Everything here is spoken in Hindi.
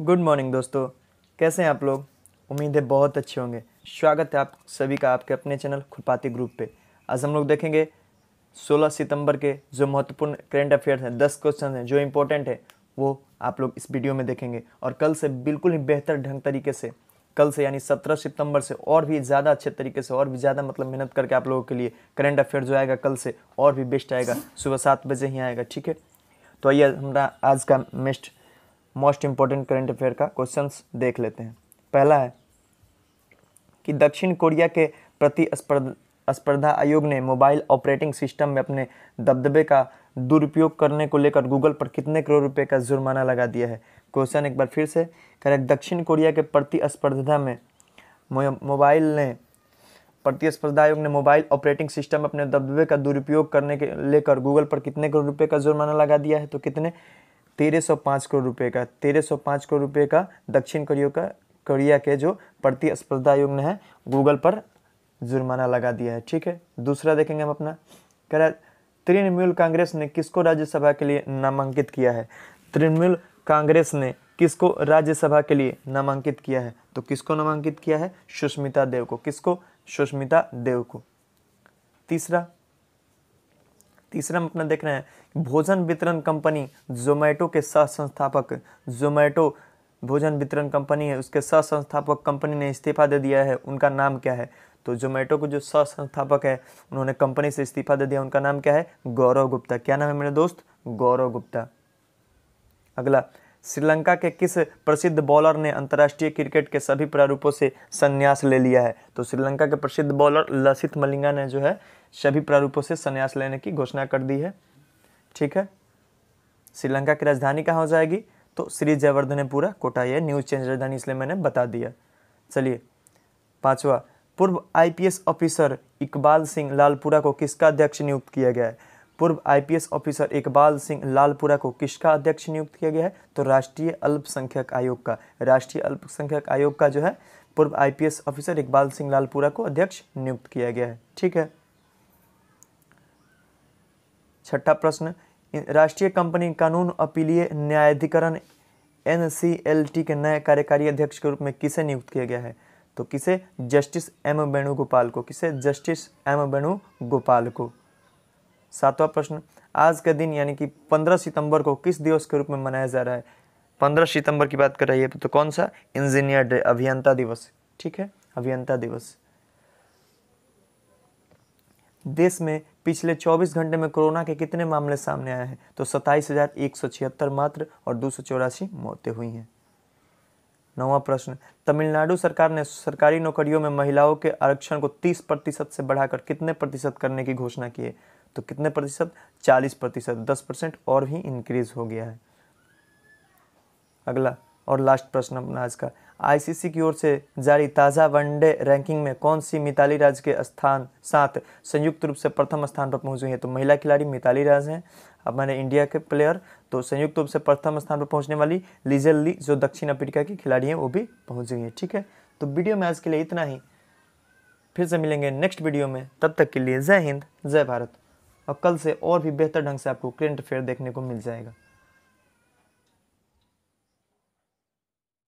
गुड मॉर्निंग दोस्तों कैसे हैं आप लोग उम्मीद है बहुत अच्छे होंगे स्वागत है आप सभी का आपके अपने चैनल खुरपाती ग्रुप पे आज हम लोग देखेंगे 16 सितंबर के जो महत्वपूर्ण करेंट अफेयर्स हैं 10 क्वेश्चन हैं जो इम्पोर्टेंट है वो आप लोग इस वीडियो में देखेंगे और कल से बिल्कुल ही बेहतर ढंग तरीके से कल से यानी सत्रह सितंबर से और भी ज़्यादा अच्छे तरीके से और भी ज़्यादा मतलब मेहनत करके आप लोगों के लिए करेंट अफेयर जो आएगा कल से और भी बेस्ट आएगा सुबह सात बजे ही आएगा ठीक है तो आइए हमारा आज का मेस्ट मोस्ट इंपॉर्टेंट करंट अफेयर का क्वेश्चंस देख लेते हैं पहला है कि दक्षिण कोरिया के प्रति स्पर्धा आयोग ने मोबाइल ऑपरेटिंग सिस्टम में अपने दबदबे का दुरुपयोग करने को लेकर गूगल पर कितने करोड़ रुपए का जुर्माना लगा दिया है क्वेश्चन एक बार फिर से करेक्ट दक्षिण कोरिया के प्रतिस्पर्धा में मोबाइल ने प्रतिस्पर्धा आयोग ने मोबाइल ऑपरेटिंग सिस्टम अपने दबदबे का दुरुपयोग करने के लेकर गूगल पर कितने करोड़ रुपए का जुर्माना लगा दिया है तो कितने 1305 करोड़ रुपए का 1305 करोड़ रुपए का दक्षिण कोरिया का कोरिया के जो प्रतिस्पर्धा युग ने है गूगल पर जुर्माना लगा दिया है ठीक है दूसरा देखेंगे हम अपना कह रहा तृणमूल कांग्रेस ने किसको राज्यसभा के लिए नामांकित किया है तृणमूल कांग्रेस ने किसको राज्यसभा के लिए नामांकित किया है तो किसको नामांकित किया है सुष्मिता देव को किसको सुष्मिता देव को तीसरा तीसरा हम अपना देख रहे हैं भोजन वितरण कंपनी जोमेटो के सह संस्थापक जोमेटो भोजन वितरण कंपनी है उसके सह संस्थापक कंपनी ने इस्तीफा दे दिया है उनका नाम क्या है तो जोमेटो के जो सह संस्थापक है उन्होंने कंपनी से इस्तीफा दे दिया उनका नाम क्या है गौरव गुप्ता क्या नाम है मेरे दोस्त गौरव गुप्ता अगला श्रीलंका के किस प्रसिद्ध बॉलर ने अंतर्राष्ट्रीय क्रिकेट के सभी प्रारूपों से संन्यास ले लिया है तो श्रीलंका के प्रसिद्ध बॉलर लसित मलिंगा ने जो है सभी प्रारूपों से संन्यास लेने की घोषणा कर दी है ठीक है श्रीलंका की राजधानी कहाँ हो जाएगी तो श्री जयवर्धनपुरा कोटा यह न्यूज़ चेंज राजधानी इसलिए मैंने बता दिया चलिए पांचवा पूर्व आईपीएस ऑफिसर इकबाल सिंह लालपुरा को किसका अध्यक्ष नियुक्त किया गया है पूर्व आईपीएस ऑफिसर इकबाल सिंह लालपुरा को किसका अध्यक्ष नियुक्त किया गया है तो राष्ट्रीय अल्पसंख्यक आयोग का राष्ट्रीय अल्पसंख्यक आयोग का जो है पूर्व आईपीएस ऑफिसर इकबाल सिंह लालपुरा को अध्यक्ष नियुक्त किया गया है ठीक है छठा प्रश्न राष्ट्रीय कंपनी कानून अपीलीय न्यायाधिकरण एन के नए कार्यकारी अध्यक्ष के रूप में किसे नियुक्त किया गया है तो किसे जस्टिस एम वेणुगोपाल को किसे जस्टिस एम वेणुगोपाल को सातवां प्रश्न आज के दिन यानी कि 15 सितंबर को किस दिवस के रूप में मनाया जा रहा है 15 सितंबर की बात कर रही है तो कौन सा इंजीनियर डे अभियंता दिवस ठीक है अभियंता दिवस देश में पिछले 24 घंटे में कोरोना के कितने मामले सामने आए हैं तो सत्ताईस हज़ार एक सौ छिहत्तर मात्र और दो सौ चौरासी मौतें हुई हैं नवा प्रश्न तमिलनाडु सरकार ने सरकारी नौकरियों में महिलाओं के आरक्षण को 30 प्रतिशत से बढ़ाकर कितने प्रतिशत करने की घोषणा की है तो कितने प्रतिशत 40 प्रतिशत दस परसेंट और भी इंक्रीज हो गया है अगला और लास्ट प्रश्न अपना आज का आईसीसी की ओर से जारी ताज़ा वनडे रैंकिंग में कौन सी मिताली राज के स्थान साथ संयुक्त रूप से प्रथम स्थान पर पहुंची गई है तो महिला खिलाड़ी मिताली राज हैं अब मैंने इंडिया के प्लेयर तो संयुक्त रूप से प्रथम स्थान पर पहुंचने वाली लीजल ली जो दक्षिण अफ्रीका की खिलाड़ी हैं वो भी पहुँच गई हैं ठीक है तो वीडियो में आज के लिए इतना ही फिर से मिलेंगे नेक्स्ट वीडियो में तब तक के लिए जय हिंद जय भारत और कल से और भी बेहतर ढंग से आपको करेंट अफेयर देखने को मिल जाएगा